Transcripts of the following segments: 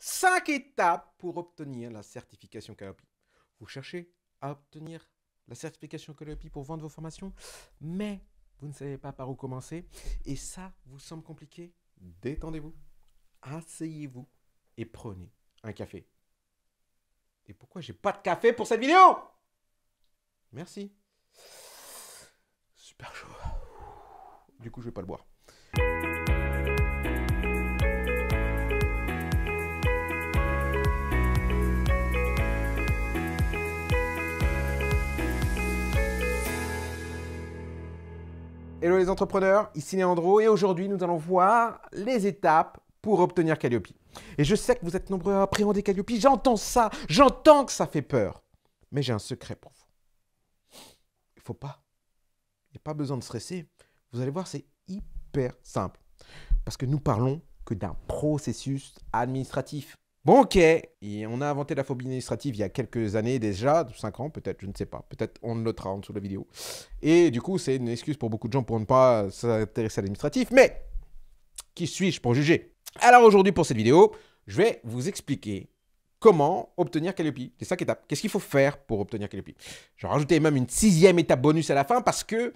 5 étapes pour obtenir la certification Calliope. Vous cherchez à obtenir la certification Calliope pour vendre vos formations, mais vous ne savez pas par où commencer et ça vous semble compliqué. Détendez-vous, asseyez-vous et prenez un café. Et pourquoi j'ai pas de café pour cette vidéo Merci. Super chaud. Du coup, je vais pas le boire. Hello les entrepreneurs, ici Néandro et aujourd'hui nous allons voir les étapes pour obtenir Calliope. Et je sais que vous êtes nombreux à appréhender Calliope, j'entends ça, j'entends que ça fait peur. Mais j'ai un secret pour vous. Il faut pas. Il n'y a pas besoin de stresser. Vous allez voir, c'est hyper simple. Parce que nous parlons que d'un processus administratif ok. on a inventé la phobie administrative il y a quelques années déjà, 5 ans peut-être, je ne sais pas. Peut-être on le notera en dessous de la vidéo. Et du coup, c'est une excuse pour beaucoup de gens pour ne pas s'intéresser à l'administratif. Mais qui suis-je pour juger Alors aujourd'hui, pour cette vidéo, je vais vous expliquer comment obtenir Calliope. les 5 étapes. Qu'est-ce qu'il faut faire pour obtenir Calliope Je vais rajouter même une sixième étape bonus à la fin parce que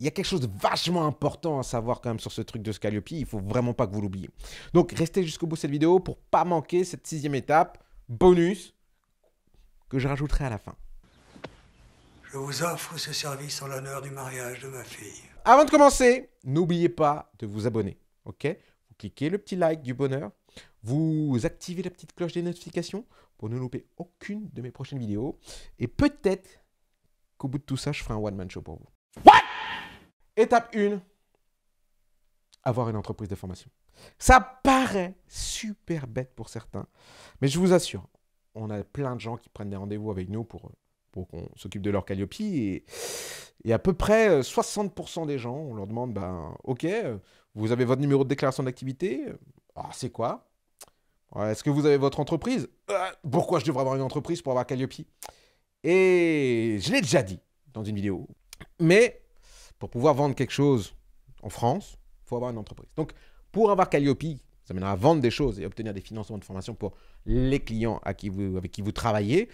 il y a quelque chose de vachement important à savoir quand même sur ce truc de Scalliopi. Il faut vraiment pas que vous l'oubliez. Donc, restez jusqu'au bout de cette vidéo pour pas manquer cette sixième étape, bonus, que je rajouterai à la fin. Je vous offre ce service en l'honneur du mariage de ma fille. Avant de commencer, n'oubliez pas de vous abonner, ok Vous cliquez le petit like du bonheur, vous activez la petite cloche des notifications pour ne louper aucune de mes prochaines vidéos, et peut-être qu'au bout de tout ça, je ferai un one-man show pour vous. What Étape 1, avoir une entreprise de formation. Ça paraît super bête pour certains, mais je vous assure, on a plein de gens qui prennent des rendez-vous avec nous pour, pour qu'on s'occupe de leur calliope. Et, et, à peu près 60% euh, des gens, on leur demande ben, Ok, euh, vous avez votre numéro de déclaration d'activité euh, ah, C'est quoi Est-ce que vous avez votre entreprise Pourquoi je devrais avoir une entreprise pour avoir Calliope Et je l'ai déjà dit dans une vidéo. Mais pour pouvoir vendre quelque chose en France, il faut avoir une entreprise. Donc, pour avoir Calliope, ça mènera à vendre des choses et obtenir des financements de formation pour les clients avec qui vous travaillez.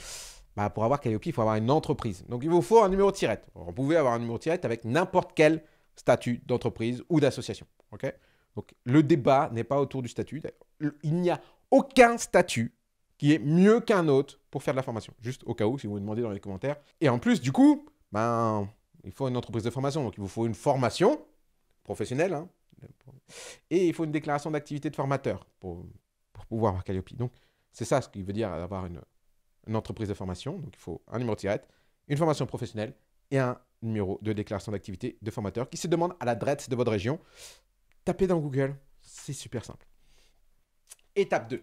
Bah, pour avoir Calliope, il faut avoir une entreprise. Donc, il vous faut un numéro de tirette. Vous pouvez avoir un numéro de tirette avec n'importe quel statut d'entreprise ou d'association. Donc, le débat n'est pas autour du statut. Il n'y a aucun statut qui est mieux qu'un autre pour faire de la formation. Juste au cas où, si vous me demandez dans les commentaires. Et en plus, du coup, ben, il faut une entreprise de formation. Donc, il vous faut une formation professionnelle. Hein. et il faut une déclaration d'activité de formateur pour, pouvoir avoir Calliope. Donc, c'est ça ce qui veut dire avoir une, entreprise de formation. Donc, il faut un numéro de une formation professionnelle et un numéro de déclaration d'activité de formateur qui se demande à l'adresse de votre région. Tapez dans Google. C'est super simple. Étape 2.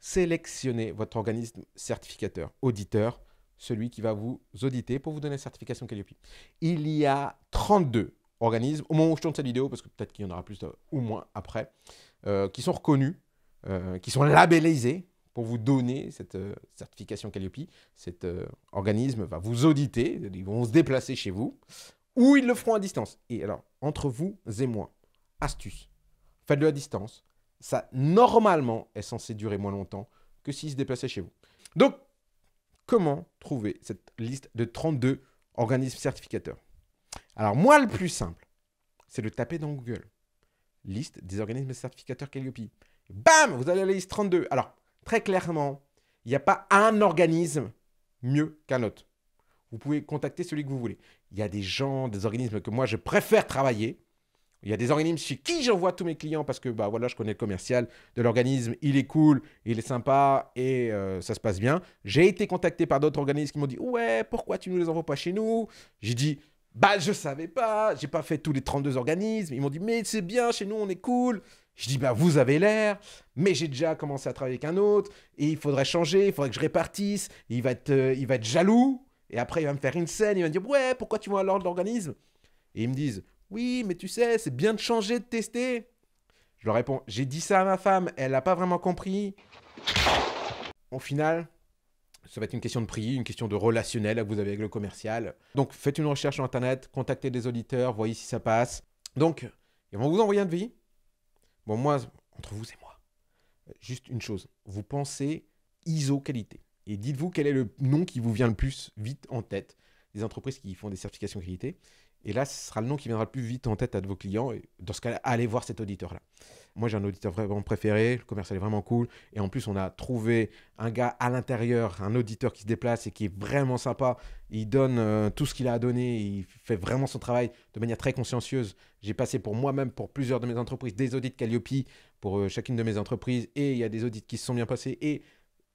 Sélectionnez votre organisme certificateur, auditeur, celui qui va vous auditer pour vous donner la certification Calliope. Il y a 32 organismes, au moment où je tourne cette vidéo, parce que peut-être qu'il y en aura plus ou moins après, euh, qui sont reconnus, euh, qui sont labellisés pour vous donner cette euh, certification Calliope. Cet organisme va vous auditer, ils vont se déplacer chez vous, ou ils le feront à distance. Et alors, entre vous et moi, astuce, faites-le à distance. Ça, normalement, est censé durer moins longtemps que s'ils se déplaçaient chez vous. Donc, comment trouver cette liste de 32 organismes certificateurs Alors moi, le plus simple, c'est de taper dans Google. Liste des organismes certificateurs Calliope. Bam Vous allez à la liste 32. Alors, très clairement, il n'y a pas un organisme mieux qu'un autre. Vous pouvez contacter celui que vous voulez. Il y a des gens, des organismes que moi, je préfère travailler il y a des organismes chez qui j'envoie tous mes clients parce que bah voilà, je connais le commercial de l'organisme, il est cool, il est sympa et euh, ça se passe bien. J'ai été contacté par d'autres organismes qui m'ont dit "Ouais, pourquoi tu ne les envoies pas chez nous J'ai dit "Bah je savais pas, j'ai pas fait tous les 32 organismes." Ils m'ont dit "Mais c'est bien chez nous, on est cool." Je dis bah vous avez l'air, mais j'ai déjà commencé à travailler avec un autre et il faudrait changer, il faudrait que je répartisse, il va être euh, il va être jaloux et après il va me faire une scène, il va me dire "Ouais, pourquoi tu vas à l'ordre l'organisme Et ils me disent oui, mais tu sais, c'est bien de changer, de tester. Je leur réponds J'ai dit ça à ma femme, elle n'a pas vraiment compris. Au final, ça va être une question de prix, une question de relationnel que vous avez avec le commercial. Donc faites une recherche sur Internet, contactez des auditeurs, voyez si ça passe. Donc, ils vont vous envoyer un devis. Bon, moi, entre vous et moi, juste une chose, vous pensez ISO qualité. Et dites-vous quel est le nom qui vous vient le plus vite en tête des entreprises qui font des certifications qualité. Et là, ce sera le nom qui viendra le plus vite en tête à de vos clients. dans ce cas-là, allez voir cet auditeur-là. Moi, j'ai un auditeur vraiment préféré. Le commercial est vraiment cool. Et en plus, on a trouvé un gars à l'intérieur, un auditeur qui se déplace et qui est vraiment sympa. Il donne euh, tout ce qu'il a à donner. Il fait vraiment son travail de manière très consciencieuse. J'ai passé pour moi-même, pour plusieurs de mes entreprises, des audits Calliope pour euh, chacune de mes entreprises. Et il y a des audits qui se sont bien passés. Et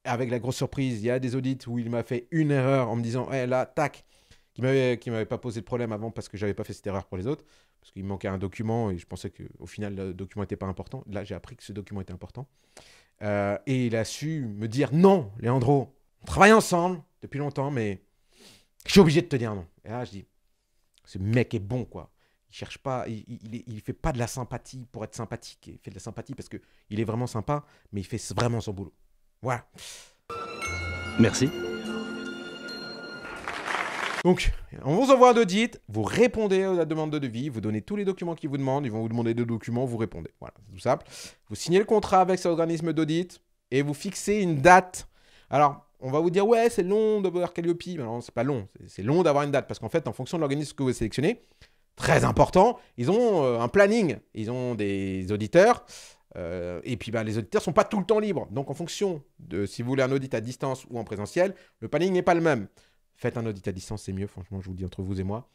avec la grosse surprise, il y a des audits où il m'a fait une erreur en me disant, hé eh, là, tac, qui m'avait m'avait pas posé de problème avant parce que j'avais pas fait cette erreur pour les autres parce qu'il manquait un document et je pensais que final le document n'était pas important. Là, j'ai appris que ce document était important. Euh, et il a su me dire non, Léandro, on travaille ensemble depuis longtemps, mais je suis obligé de te dire non. Et là, je dis, ce mec est bon, quoi. Il cherche pas, il, il, fait pas de la sympathie pour être sympathique. Il fait de la sympathie parce que il est vraiment sympa, mais il fait vraiment son boulot. Voilà. Merci. Donc, on vous envoie un audit, vous répondez à la demande de devis, vous donnez tous les documents qu'ils vous demandent, ils vont vous demander deux documents, vous répondez. Voilà, c'est tout simple. Vous signez le contrat avec cet organisme d'audit et vous fixez une date. Alors, on va vous dire, ouais, c'est long d'avoir Calliope. Mais non, c'est pas long. C'est long d'avoir une date parce qu'en fait, en fonction de l'organisme que vous sélectionnez, très important, ils ont euh, un planning, ils ont des auditeurs. Euh, et puis, ben, les auditeurs sont pas tout le temps libres. Donc, en fonction de si vous voulez un audit à distance ou en présentiel, le planning n'est pas le même. Faites un audit à distance, c'est mieux, franchement, je vous dis entre vous et moi.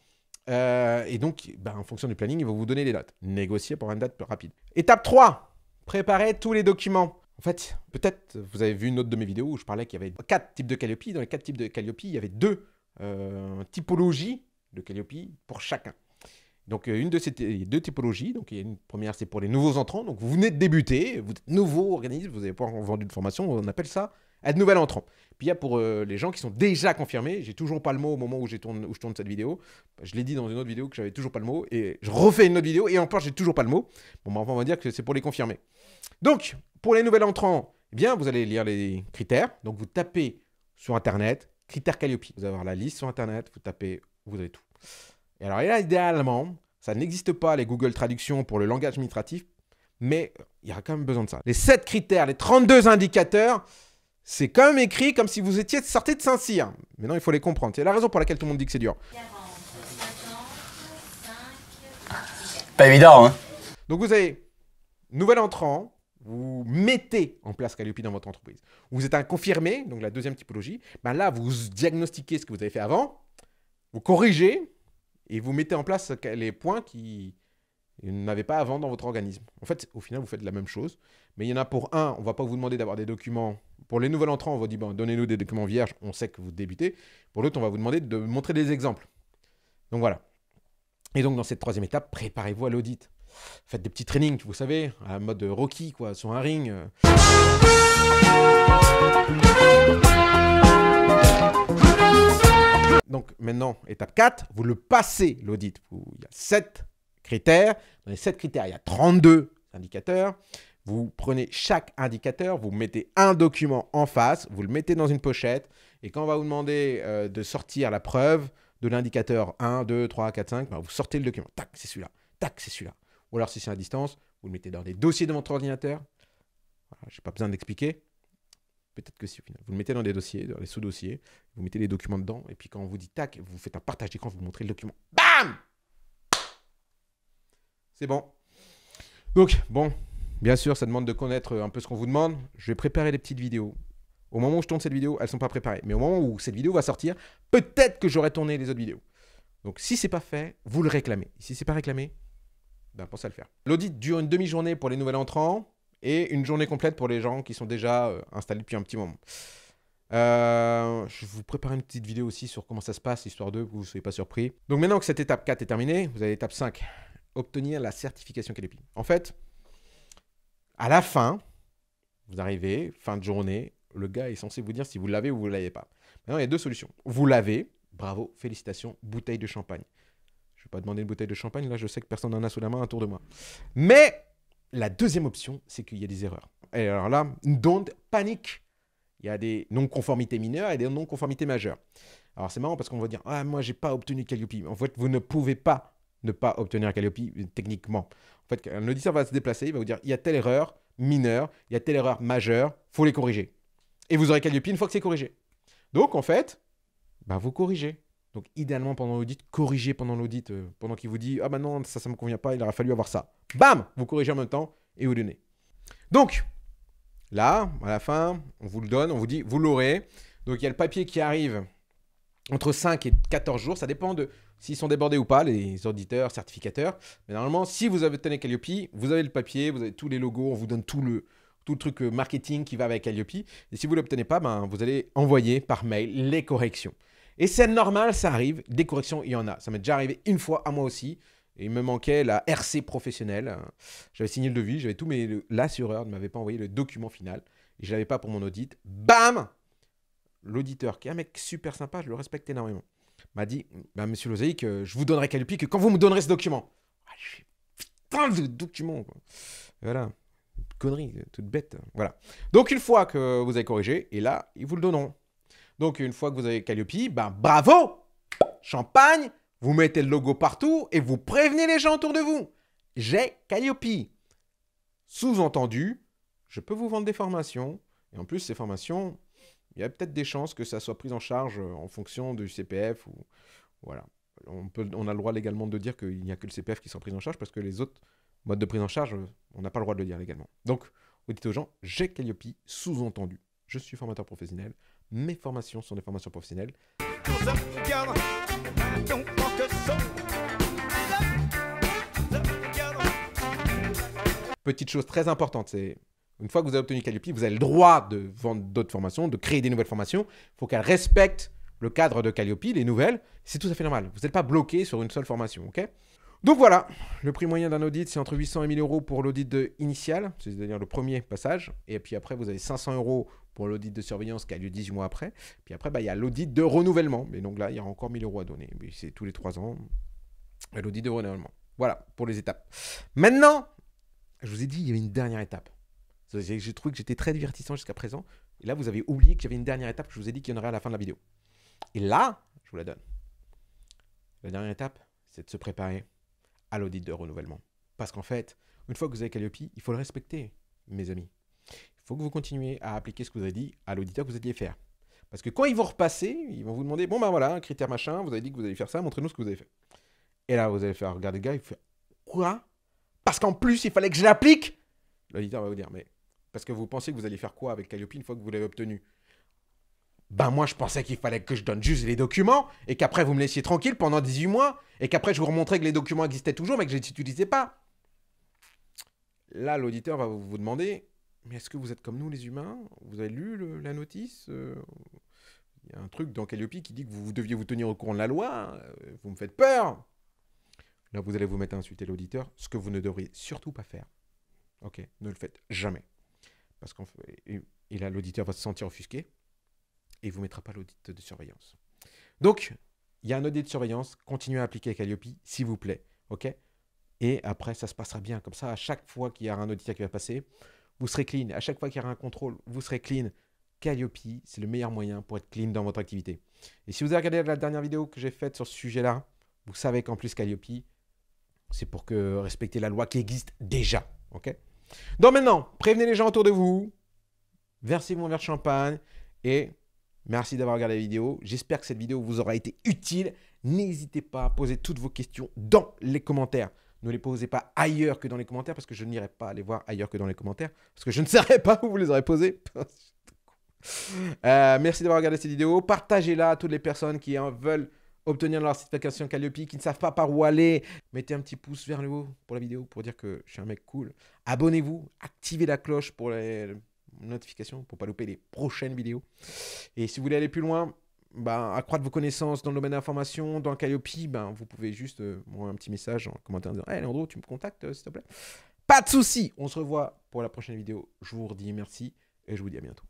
Euh, et donc, bah, en fonction du planning, ils vont vous donner des dates. Négocier pour une date plus rapide. Étape 3, préparez tous les documents. En fait, peut-être vous avez vu une autre de mes vidéos où je parlais qu'il y avait quatre types de Calliope. Dans les quatre types de Calliope, il y avait deux euh, typologies de Calliope pour chacun. Donc, euh, une de ces deux typologies. Donc, il y a une première, c'est pour les nouveaux entrants. Donc, vous venez de débuter, vous êtes nouveau organisme, vous n'avez pas vendu de formation, on appelle ça être nouvel entrant. Puis il y a pour euh, les gens qui sont déjà confirmés, j'ai toujours pas le mot au moment où, je tourne cette vidéo. Je l'ai dit dans une autre vidéo que j'avais toujours pas le mot, et je refais une autre vidéo, et encore, j'ai toujours pas le mot. Bon, enfin, on va dire que c'est pour les confirmés. Donc, pour les nouvelles entrants, eh bien, vous allez lire les critères. Donc, vous tapez sur Internet, critères Calliope. Vous allez avoir la liste sur Internet, vous tapez, vous avez tout. Et alors, là, idéalement, ça n'existe pas les Google Traductions pour le langage administratif, mais il y aura quand même besoin de ça. Les 7 critères, les 32 indicateurs, c'est quand même écrit comme si vous étiez sorti de Saint-Cyr. Maintenant, il faut les comprendre. C'est la raison pour laquelle tout le monde dit que c'est dur. pas évident, hein Donc vous avez, nouvel entrant, vous mettez en place Calliope dans votre entreprise. Vous êtes un confirmé, donc la deuxième typologie. Ben là, vous diagnostiquez ce que vous avez fait avant, vous corrigez, et vous mettez en place les points qui n'avaient pas avant dans votre organisme. En fait, au final, vous faites la même chose, mais il y en a pour un, on ne va pas vous demander d'avoir des documents. Pour les nouveaux entrants, on vous dit, ben, donnez-nous des documents vierges, on sait que vous débutez. Pour l'autre, on va vous demander de montrer des exemples. Donc voilà. Et donc dans cette troisième étape, préparez-vous à l'audit. Faites des petits trainings, vous savez, à mode Rocky, quoi, sur un ring donc maintenant, étape 4, vous le passez, l'audit. Il y a 7 critères. Dans les 7 critères, il y a 32 indicateurs. Vous prenez chaque indicateur, vous mettez un document en face, vous le mettez dans une pochette, et quand on va vous demander euh, de sortir la preuve de l'indicateur 1, 2, 3, 4, 5, vous sortez le document. Tac, c'est celui-là. Tac, c'est celui-là. Ou alors si c'est à distance, vous le mettez dans des dossiers de votre ordinateur. Je n'ai pas besoin d'expliquer. Peut-être que si au final. Vous le mettez dans des dossiers, dans les sous-dossiers, vous mettez les documents dedans, et puis quand on vous dit tac, vous faites un partage d'écran, vous montrez le document. BAM C'est bon. Donc, bon, bien sûr, ça demande de connaître un peu ce qu'on vous demande. Je vais préparer des petites vidéos. Au moment où je tourne cette vidéo, elles ne sont pas préparées. Mais au moment où cette vidéo va sortir, peut-être que j'aurai tourné les autres vidéos. Donc, si c'est pas fait, vous le réclamez. Si c'est pas réclamé, ben, pensez à le faire. L'audit dure une demi-journée pour les nouvelles entrants et une journée complète pour les gens qui sont déjà euh, installés depuis un petit moment. Euh, je vous prépare une petite vidéo aussi sur comment ça se passe, histoire de que vous ne soyez pas surpris. Donc maintenant que cette étape 4 est terminée, vous avez l'étape 5, obtenir la certification Calipi. En fait, à la fin, vous arrivez, fin de journée, le gars est censé vous dire si vous l'avez ou vous ne l'avez pas. Maintenant, il y a deux solutions. Vous l'avez, bravo, félicitations, bouteille de champagne. Je ne vais pas demander une bouteille de champagne, là je sais que personne n'en a sous la main autour de moi. Mais la deuxième option, c'est qu'il y a des erreurs. Et alors là, don't panique. Il y a des non-conformités mineures et des non-conformités majeures. Alors c'est marrant parce qu'on va dire Ah, moi, j'ai pas obtenu Calliope. En fait, vous ne pouvez pas ne pas obtenir Calliope euh, techniquement. En fait, un va se déplacer, il va vous dire Il y a telle erreur mineure, il y a telle erreur majeure, faut les corriger. Et vous aurez Calliope une fois que c'est corrigé. Donc en fait, bah, vous corrigez. Donc idéalement pendant l'audit, corrigez pendant l'audit, euh, pendant qu'il vous dit ah bah non ça ça me convient pas, il aurait fallu avoir ça. Bam, vous corrigez en même temps et vous donnez. Donc là, à la fin, on vous le donne, on vous dit vous l'aurez. Donc il y a le papier qui arrive entre 5 et 14 jours, ça dépend de s'ils sont débordés ou pas, les auditeurs, certificateurs. Mais normalement, si vous avez Calliope, vous avez le papier, vous avez tous les logos, on vous donne tout le, truc euh, marketing qui va avec Calliope. Et si vous ne l'obtenez pas, ben, vous allez envoyer par mail les corrections. Et c'est normal, ça arrive. Des corrections, il y en a. Ça m'est déjà arrivé une fois à moi aussi. Et il me manquait la RC professionnelle. J'avais signé le devis, j'avais tout, mais l'assureur ne m'avait pas envoyé le document final. Et je ne l'avais pas pour mon audit. Bam L'auditeur, qui est un mec super sympa, je le respecte énormément, m'a dit bah, Monsieur Losaïque, euh, je vous donnerai quelques que quand vous me donnerez ce document. Ah, je putain de document. Voilà. Une connerie, toute bête. Voilà. Donc, une fois que vous avez corrigé, et là, ils vous le donneront. Donc une fois que vous avez Calliope, ben bravo Champagne, vous mettez le logo partout et vous prévenez les gens autour de vous. J'ai Calliope. Sous-entendu, je peux vous vendre des formations. Et en plus, ces formations, il y a peut-être des chances que ça soit pris en charge euh, en fonction du CPF. Ou... Voilà. On, a le droit légalement de dire qu'il n'y a que le CPF qui sont pris en charge parce que les autres modes de prise en charge, euh, on n'a pas le droit de le dire légalement. Donc, vous dites aux gens, j'ai Calliope, sous-entendu. Je suis formateur professionnel, mes formations sont des formations professionnelles. Petite chose très importante, c'est une fois que vous avez obtenu Calliope, vous avez le droit de vendre d'autres formations, de créer des nouvelles formations. Il faut qu'elles respectent le cadre de Calliope, les nouvelles. C'est tout à fait normal. Vous n'êtes pas bloqué sur une seule formation, ok donc voilà, le prix moyen d'un audit, c'est entre 800 et 1000 euros pour l'audit initial, c'est-à-dire le premier passage. Et puis après, vous avez 500 euros pour l'audit de surveillance qui a lieu 18 mois après. Puis après, bah, il y a l'audit de renouvellement. Mais donc là, il y a encore 1000 euros à donner. Mais c'est tous les 3 ans, l'audit de renouvellement. Voilà pour les étapes. Maintenant, je vous ai dit, il y avait une dernière étape. J'ai trouvé que j'étais très divertissant jusqu'à présent. Et là, vous avez oublié qu'il y avait une dernière étape que je vous ai dit qu'il y en aurait à la fin de la vidéo. Et là, je vous la donne. La dernière étape, c'est de se préparer à l'audit de renouvellement. Parce qu'en fait, une fois que vous avez Calliope, il faut le respecter, mes amis. Il faut que vous continuiez à appliquer ce que vous avez dit à l'auditeur que vous alliez faire. Parce que quand ils vont repasser, ils vont vous demander Bon, ben voilà, un critère machin, vous avez dit que vous allez faire ça, montrez-nous ce que vous avez fait. Et là, vous allez faire regarder le gars, il fait Quoi Parce qu'en plus, il fallait que je l'applique L'auditeur va vous dire Mais parce que vous pensez que vous allez faire quoi avec Calliope une fois que vous l'avez obtenu ben moi je pensais qu'il fallait que je donne juste les documents et qu'après vous me laissiez tranquille pendant 18 mois et qu'après je vous remontrais que les documents existaient toujours mais que je ne les utilisais pas. Là l'auditeur va vous demander mais est-ce que vous êtes comme nous les humains Vous avez lu la notice euh, Il y a un truc dans Calliope qui dit que vous, deviez vous tenir au courant de la loi. Euh, vous me faites peur. Là, vous allez vous mettre à insulter l'auditeur, ce que vous ne devriez surtout pas faire. Ok, ne le faites jamais. Parce qu'en fait, et là, l'auditeur va se sentir offusqué et vous mettra pas l'audit de surveillance. Donc, il y a un audit de surveillance. Continuez à appliquer Calliope, s'il vous plaît. OK Et après, ça se passera bien. Comme ça, à chaque fois qu'il y aura un auditeur qui va passer, vous serez clean. À chaque fois qu'il y aura un contrôle, vous serez clean. Calliope, c'est le meilleur moyen pour être clean dans votre activité. Et si vous avez regardé la dernière vidéo que j'ai faite sur ce sujet-là, vous savez qu'en plus, Calliope, c'est pour que respecter la loi qui existe déjà. OK Donc maintenant, prévenez les gens autour de vous, versez mon verre de champagne et Merci d'avoir regardé la vidéo. J'espère que cette vidéo vous aura été utile. N'hésitez pas à poser toutes vos questions dans les commentaires. Ne les posez pas ailleurs que dans les commentaires parce que je n'irai pas les voir ailleurs que dans les commentaires parce que je ne saurais pas où vous les aurez posées. Euh, merci d'avoir regardé cette vidéo. Partagez-la à toutes les personnes qui veulent obtenir leur certification Calliope, qui ne savent pas par où aller. Mettez un petit pouce vers le haut pour la vidéo pour dire que je suis un mec cool. Abonnez-vous, activez la cloche pour les notification pour pas louper les prochaines vidéos. Et si vous voulez aller plus loin, bah, accroître vos connaissances dans le domaine d'information, dans Calliope, ben vous pouvez juste euh, m'envoyer un petit message en commentaire en disant Hey Leandro, tu me contactes, euh, s'il te plaît Pas de souci On se revoit pour la prochaine vidéo. Je vous redis merci et je vous dis à bientôt.